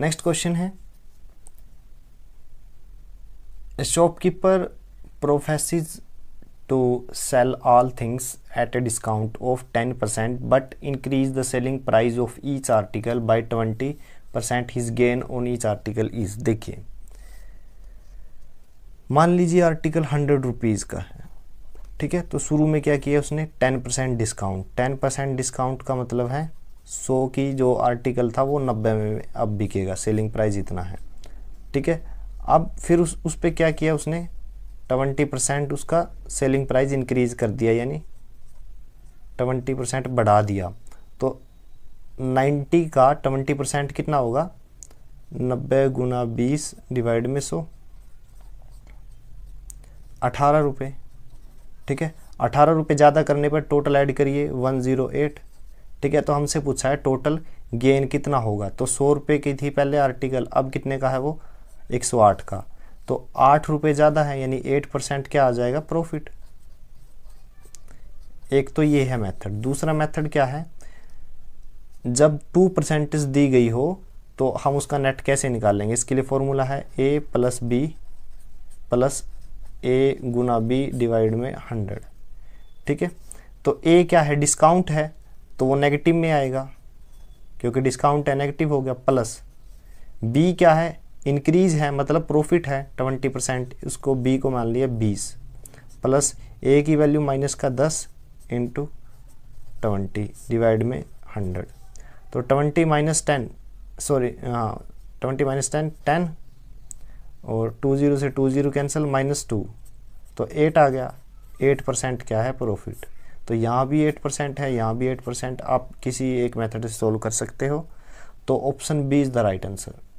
next question है shopkeeper professes to sell all things at a discount of ten percent but increase the selling price of each article by twenty percent his gain on each article is देखिए मान लीजिए article hundred rupees का है ठीक है तो शुरू में क्या किया उसने ten percent discount ten percent discount का मतलब है सो की जो आर्टिकल था वो नब्बे में अब बिकेगा सेलिंग प्राइस इतना है ठीक है अब फिर उस उस पर क्या किया उसने ट्वेंटी परसेंट उसका सेलिंग प्राइस इंक्रीज कर दिया यानी ट्वेंटी परसेंट बढ़ा दिया तो नाइन्टी का ट्वेंटी परसेंट कितना होगा नब्बे गुना बीस डिवाइड में सो अठारह रुपये ठीक है अठारह रुपये ज़्यादा करने पर टोटल ऐड करिए वन ज़ीरो एट ठीक है तो हमसे पूछा है टोटल गेन कितना होगा तो सौ रुपये की थी पहले आर्टिकल अब कितने का है वो एक सौ आठ का तो आठ रुपये ज़्यादा है यानी एट परसेंट क्या आ जाएगा प्रॉफिट एक तो ये है मेथड दूसरा मेथड क्या है जब टू परसेंटेज दी गई हो तो हम उसका नेट कैसे निकालेंगे इसके लिए फॉर्मूला है A plus B plus A गुना बी डिवाइड में हंड्रेड ठीक है तो ए क्या है डिस्काउंट है तो वो नेगेटिव में आएगा क्योंकि डिस्काउंट है नेगेटिव हो गया प्लस बी क्या है इंक्रीज है मतलब प्रॉफिट है ट्वेंटी परसेंट उसको बी को मान लिया बीस प्लस ए की वैल्यू माइनस का दस इंटू ट्वेंटी डिवाइड में हंड्रेड तो ट्वेंटी माइनस टेन सॉरी हाँ ट्वेंटी माइनस टेन टेन और टू ज़ीरो से two zero cancel minus two तो एट आ गया एट परसेंट क्या है प्रॉफिट तो यहाँ भी एट परसेंट है यहाँ भी एट परसेंट आप किसी एक मेथड से सोल्व कर सकते हो तो option B is the right answer